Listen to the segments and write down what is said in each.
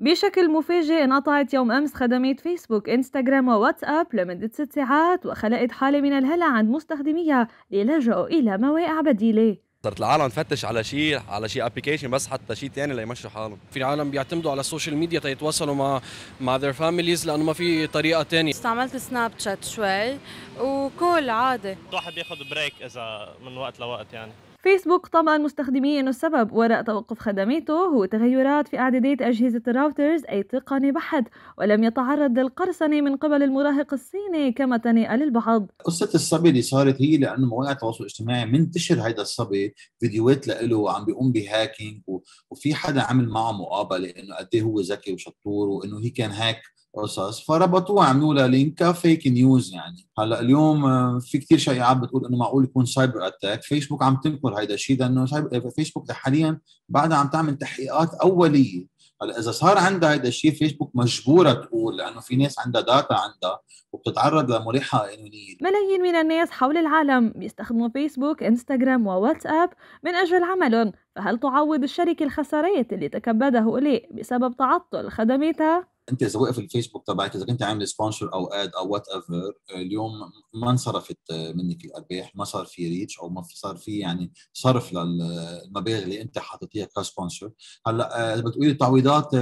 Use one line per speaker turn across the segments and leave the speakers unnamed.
بشكل مفاجئ انقطعت يوم أمس خدمات فيسبوك إنستغرام وواتساب لمدة ست ساعات وخلقت حالة من الهلع عند مستخدميها ليلجأوا إلى مواقع بديلة
صرت العالم تفتش على شيء على شيء ابلكيشن بس حتى شيء ثاني ليمشوا حالهم في عالم بيعتمدوا على السوشيال ميديا تيتواصلوا مع مع ذير فاميليز لانه ما في طريقه ثانيه
استعملت سناب شات شوي وكل عادي الواحد بياخذ بريك اذا من وقت لوقت يعني فيسبوك طمأن مستخدميه أنه السبب وراء توقف خدماته هو تغيرات في أعدادية أجهزة الراوترز أي تقني بحت ولم يتعرض للقرصنة من قبل المراهق الصيني كما تناءل البعض
قصة الصبي اللي صارت هي لأنه مواقع التواصل الاجتماعي منتشر هذا الصبي فيديوهات له وعم بيقوم بهاكينج وفي حدا عمل معه مقابلة إنه قد إيه هو ذكي وشطور وإنه هي كان هاك قصص فربطوها عملوا لها لينك فيك نيوز يعني هلا اليوم آه، في كثير شائعات بتقول انه معقول يكون سايبر اتاك فيسبوك عم تنكر هيدا الشيء لانه فيسبوك آه، حاليا بعدها عم تعمل تحقيقات اوليه هلا اذا صار عندها هيدا الشيء فيسبوك مجبوره تقول لانه في ناس عندها داتا عندها وبتتعرض لمريحه قانونيه
ملايين من الناس حول العالم بيستخدموا فيسبوك انستغرام وواتساب من اجل عملهم فهل تعوض الشركه الخسارات اللي تكبده اليه بسبب تعطل خدماتها
انت اذا وقف الفيسبوك تبعك اذا كنت عامل سبونسر او اد او وات ايفر اليوم ما انصرفت منك الارباح ما صار في ريتش او ما صار في يعني صرف للمبالغ اللي انت حاططيها كسبونسر هلا آه، اذا بتقولي التعويضات آه،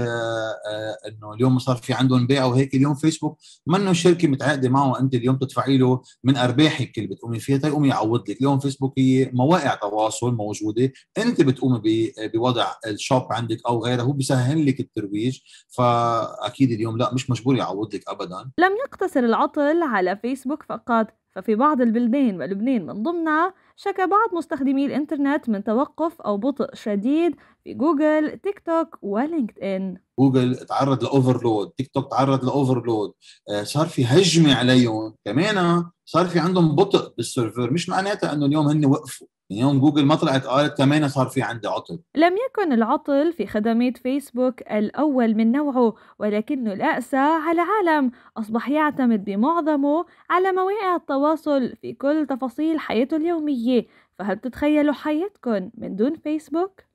آه، انه اليوم صار في عندهم بيع وهيك اليوم فيسبوك منه شركه متعاقده معه انت اليوم تدفعي له من ارباحك اللي بتقومي فيها تقوم طيب يعوض لك اليوم فيسبوك هي مواقع تواصل موجوده انت بتقومي بوضع الشوب عندك او غيره هو بيسهل لك الترويج فاكيد اكيد اليوم لا مش مجبور يعوضك ابدا
لم يقتصر العطل على فيسبوك فقط ففي بعض البلدين ولبنان من ضمنها شكى بعض مستخدمي الإنترنت من توقف أو بطء شديد في جوجل، تيك توك ولينكد إن.
جوجل تعرض لأوفرلود، تيك توك تعرض لأوفرلود، آه، صار في هجمة عليهم، كمان صار في عندهم بطء بالسيرفر، مش معناتها إنه اليوم هن وقفوا، يوم جوجل ما طلعت قالت كمان صار في عندي عطل
لم يكن العطل في خدمات فيسبوك الأول من نوعه ولكنه الأقسى على العالم أصبح يعتمد بمعظمه على مواقع التواصل في كل تفاصيل حياته اليومية فهل تتخيلوا حياتكم من دون فيسبوك؟